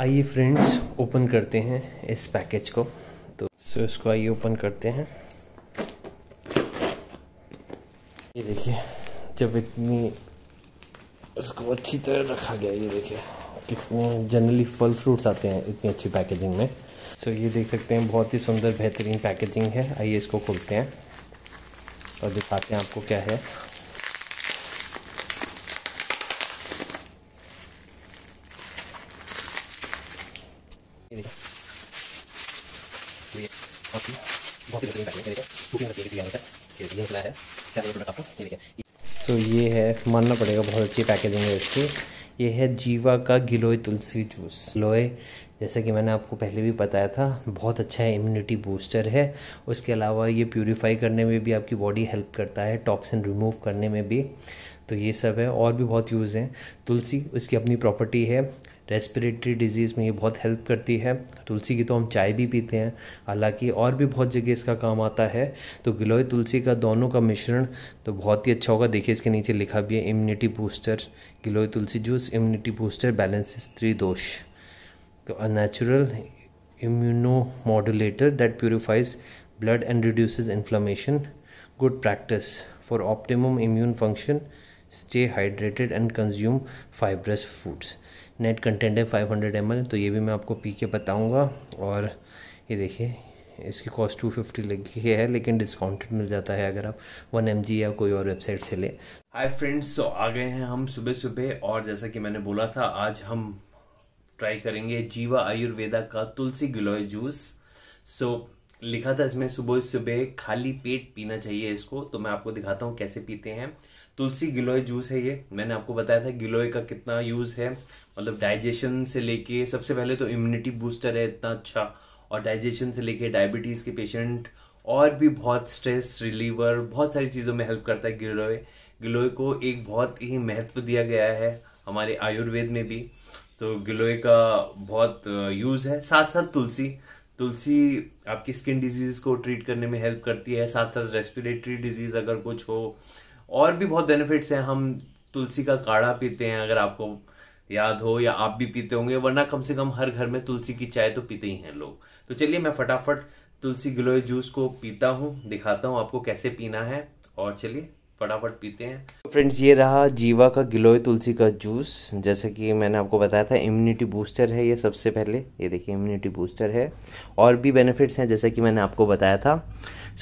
आइए friends open करते हैं इस पैकेज को तो सो इसको आइए ओपन करते हैं ये देखिए जब इतनी इसको अच्छी तरह रखा गया ये देखिए कितने जनरली फल फ्रूट्स आते हैं इतनी अच्छी पैकेजिंग में सो ये देख सकते हैं बहुत ही सुंदर बेहतरीन पैकेजिंग है आइए इसको खोलते हैं और दिखाते हैं आपको क्या है सो so, ये है मानना पड़ेगा बहुत अच्छी पैकेजिंग है इसकी ये है जीवा का गिलोय तुलसी जूस गिलोय जैसे कि मैंने आपको पहले भी बताया था बहुत अच्छा है इम्यूनिटी बूस्टर है उसके अलावा ये प्योरीफाई करने में भी आपकी बॉडी हेल्प करता है टॉक्सिन रिमूव करने में भी तो ये सब है और भी बहुत यूज़ हैं तुलसी उसकी अपनी प्रॉपर्टी है रेस्पिरेटरी डिजीज़ में ये बहुत हेल्प करती है तुलसी की तो हम चाय भी पीते हैं हालांकि और भी बहुत जगह इसका काम आता है तो गिलोय तुलसी का दोनों का मिश्रण तो बहुत ही अच्छा होगा देखिए इसके नीचे लिखा भी है immunity booster giloy tulsi juice immunity booster balances tridosha तो a natural modulator that purifies blood and reduces inflammation good practice for optimum immune function stay hydrated and consume fibrous foods net content है 500 हंड्रेड तो ये भी मैं आपको पी के बताऊँगा और ये देखिए इसकी कॉस्ट टू फिफ्टी लगी है लेकिन डिस्काउंटेड मिल जाता है अगर आप वन एम या कोई और वेबसाइट से ले हाय फ्रेंड्स तो आ गए हैं हम सुबह सुबह और जैसा कि मैंने बोला था आज हम ट्राई करेंगे जीवा आयुर्वेदा का तुलसी गिलोय जूस सो so, लिखा था इसमें सुबह सुबह खाली पेट पीना चाहिए इसको तो मैं आपको दिखाता हूँ कैसे पीते हैं तुलसी गिलोय जूस है ये मैंने आपको बताया था गिलोय का कितना यूज़ है मतलब डाइजेशन से लेके सबसे पहले तो इम्यूनिटी बूस्टर है इतना अच्छा और डाइजेशन से लेके डायबिटीज़ के पेशेंट और भी बहुत स्ट्रेस रिलीवर बहुत सारी चीज़ों में हेल्प करता है गिलोय गिलोय को एक बहुत ही महत्व दिया गया है हमारे आयुर्वेद में भी तो गिलोय का बहुत यूज़ uh, है साथ साथ तुलसी तुलसी आपकी स्किन डिजीज़ को ट्रीट करने में हेल्प करती है साथ साथ रेस्पिरेटरी डिजीज़ अगर कुछ हो और भी बहुत बेनिफिट्स हैं हम तुलसी का काढ़ा पीते हैं अगर आपको याद हो या आप भी पीते होंगे वरना कम से कम हर घर में तुलसी की चाय तो पीते ही हैं लोग तो चलिए मैं फटाफट तुलसी गिलोय जूस को पीता हूँ दिखाता हूँ आपको कैसे पीना है और चलिए फटाफट पीते हैं तो फ्रेंड्स ये रहा जीवा का गिलोय तुलसी का जूस जैसे कि मैंने आपको बताया था इम्यूनिटी बूस्टर है ये सबसे पहले ये देखिए इम्यूनिटी बूस्टर है और भी बेनिफिट्स हैं जैसे कि मैंने आपको बताया था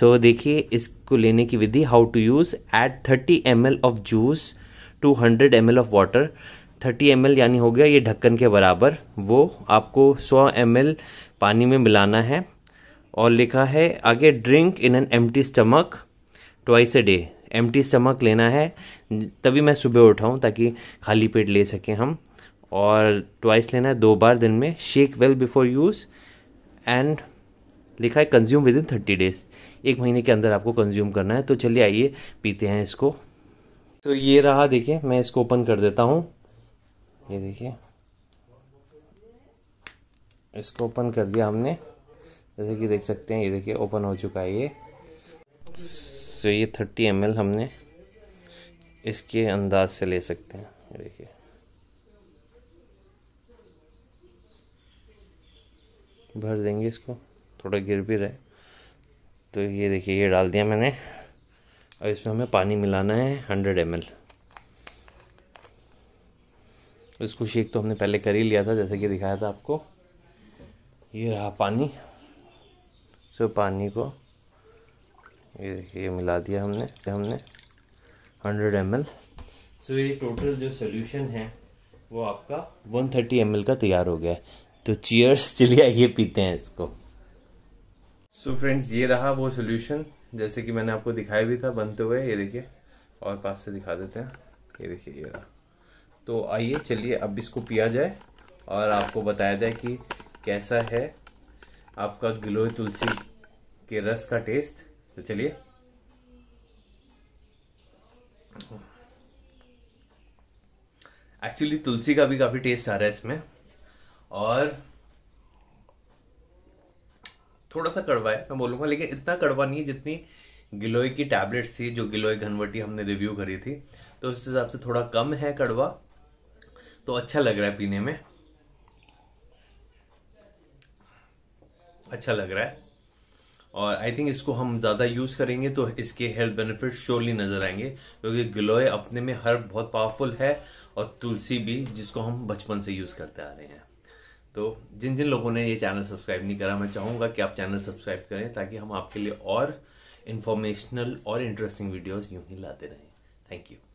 सो so, देखिए इसको लेने की विधि हाउ टू यूज़ एट thirty M of juice two hundred M of water thirty M यानी हो गया ये ढक्कन के बराबर वो आपको सौ एम पानी में मिलाना है और लिखा है आगे drink in an empty stomach twice a day empty stomach लेना है तभी मैं सुबह उठाऊँ ताकि खाली पेट ले सकें हम और ट्वाइस लेना है दो बार दिन में shake well before use and लिखा है consume within thirty days एक महीने के अंदर आपको कंज्यूम करना है तो चलिए आइए पीते हैं इसको तो ये रहा देखिए मैं इसको ओपन कर देता हूँ ये देखिए इसको ओपन कर दिया हमने जैसे कि देख सकते हैं ये देखिए ओपन हो चुका है ये सो तो ये थर्टी एम हमने इसके अंदाज से ले सकते हैं देखिए भर देंगे इसको थोड़ा गिर भी रहे तो ये देखिए ये डाल दिया मैंने और इसमें हमें पानी मिलाना है हंड्रेड एम इसको शेक तो हमने पहले कर ही लिया था जैसे कि दिखाया था आपको ये रहा पानी सो पानी को ये देखिए मिला दिया हमने हमने हंड्रेड एम एल सो ये टोटल जो सोल्यूशन है वो आपका वन थर्टी एम एल का तैयार हो गया है तो चीयर्स चलिए आइए पीते हैं इसको सो so फ्रेंड्स ये रहा वो सोल्यूशन जैसे कि मैंने आपको दिखाया भी था बनते हुए ये देखिए और पास से दिखा देते हैं ये देखिए ये रहा तो आइए चलिए अब इसको पिया जाए और आपको बताया जाए कि कैसा है आपका गिलोय तुलसी के रस का टेस्ट तो चलिए एक्चुअली तुलसी का भी काफ़ी टेस्ट आ रहा है इसमें और थोड़ा सा कड़वा है मैं बोलूंगा लेकिन इतना कड़वा नहीं है जितनी गिलोय की टैबलेट्स थी जो गिलोय घनवटी हमने रिव्यू करी थी तो उस हिसाब से थोड़ा कम है कड़वा तो अच्छा लग रहा है पीने में अच्छा लग रहा है और आई थिंक इसको हम ज़्यादा यूज़ करेंगे तो इसके हेल्थ बेनिफिट श्योरली नज़र आएंगे क्योंकि गिलोय अपने में हर बहुत पावरफुल है और तुलसी भी जिसको हम बचपन से यूज़ करते आ रहे हैं तो जिन जिन लोगों ने ये चैनल सब्सक्राइब नहीं करा मैं चाहूँगा कि आप चैनल सब्सक्राइब करें ताकि हम आपके लिए और इन्फॉर्मेशनल और इंटरेस्टिंग वीडियोज़ यूँ ही लाते रहें थैंक यू